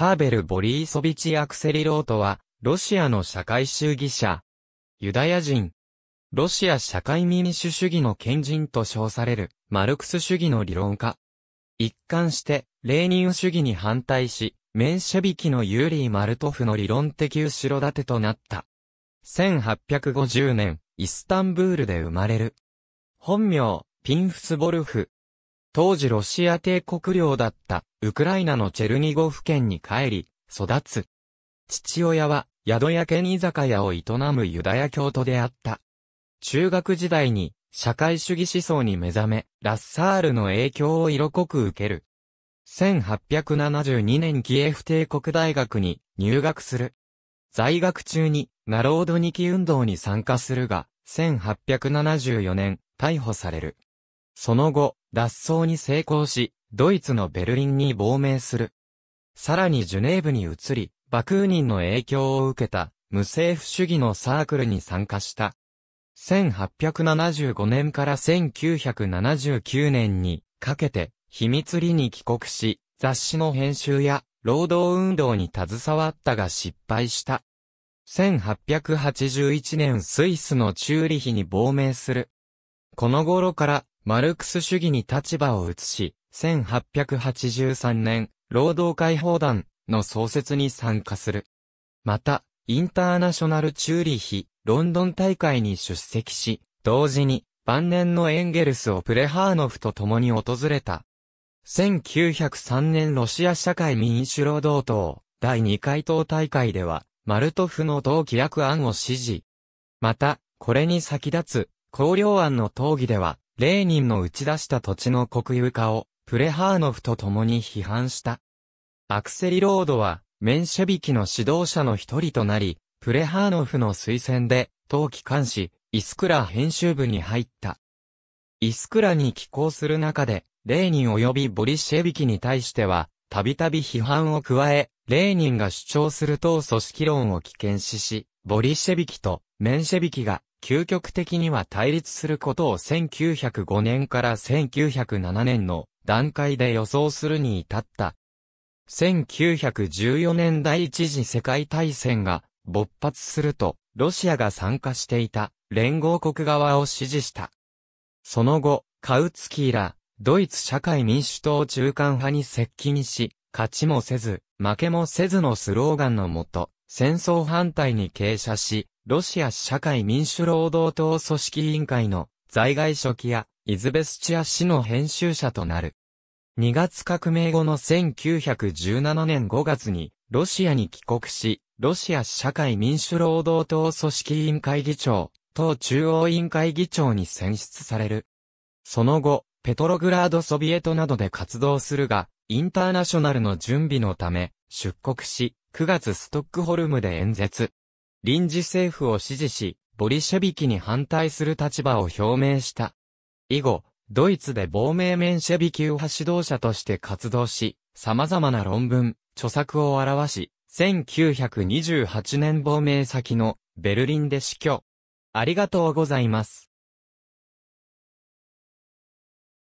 パーベル・ボリーソビチ・アクセリロートは、ロシアの社会主義者、ユダヤ人、ロシア社会民主主義の賢人と称される、マルクス主義の理論家。一貫して、レーニン主義に反対し、メンシェビキのユーリー・マルトフの理論的後ろ盾となった。1850年、イスタンブールで生まれる。本名、ピンフスボルフ。当時ロシア帝国領だったウクライナのチェルニゴフ県に帰り、育つ。父親は宿屋県居酒屋を営むユダヤ教徒であった。中学時代に社会主義思想に目覚め、ラッサールの影響を色濃く受ける。1872年キエフ帝国大学に入学する。在学中に、ナロードニキ運動に参加するが、1874年、逮捕される。その後、脱走に成功し、ドイツのベルリンに亡命する。さらにジュネーブに移り、バクーニンの影響を受けた、無政府主義のサークルに参加した。1875年から1979年にかけて、秘密裏に帰国し、雑誌の編集や労働運動に携わったが失敗した。1881年スイスのチューリヒに亡命する。この頃からマルクス主義に立場を移し、1883年、労働解放団の創設に参加する。また、インターナショナルチューリヒ、ロンドン大会に出席し、同時に、晩年のエンゲルスをプレハーノフと共に訪れた。1903年ロシア社会民主労働党第2回党大会では、マルトフの党規約案を支持。また、これに先立つ、公領案の討議では、レーニンの打ち出した土地の国有化を、プレハーノフと共に批判した。アクセリロードは、メンシェビキの指導者の一人となり、プレハーノフの推薦で、当期監視、イスクラ編集部に入った。イスクラに寄稿する中で、レーニン及びボリシェビキに対しては、たびたび批判を加え、レーニンが主張する党組織論を危険視し、ボリシェビキとメンシェビキが究極的には対立することを1905年から1907年の段階で予想するに至った。1914年第一次世界大戦が勃発すると、ロシアが参加していた連合国側を支持した。その後、カウツキーら、ドイツ社会民主党中間派に接近し、勝ちもせず、負けもせずのスローガンのもと、戦争反対に傾斜し、ロシア社会民主労働党組織委員会の在外書記やイズベスチア氏の編集者となる。2月革命後の1917年5月にロシアに帰国し、ロシア社会民主労働党組織委員会議長、党中央委員会議長に選出される。その後、ペトログラードソビエトなどで活動するが、インターナショナルの準備のため、出国し、9月ストックホルムで演説。臨時政府を支持し、ボリシェビキに反対する立場を表明した。以後、ドイツで亡命メンシェビキ右派指導者として活動し、様々な論文、著作を表し、1928年亡命先のベルリンで死去。ありがとうございます。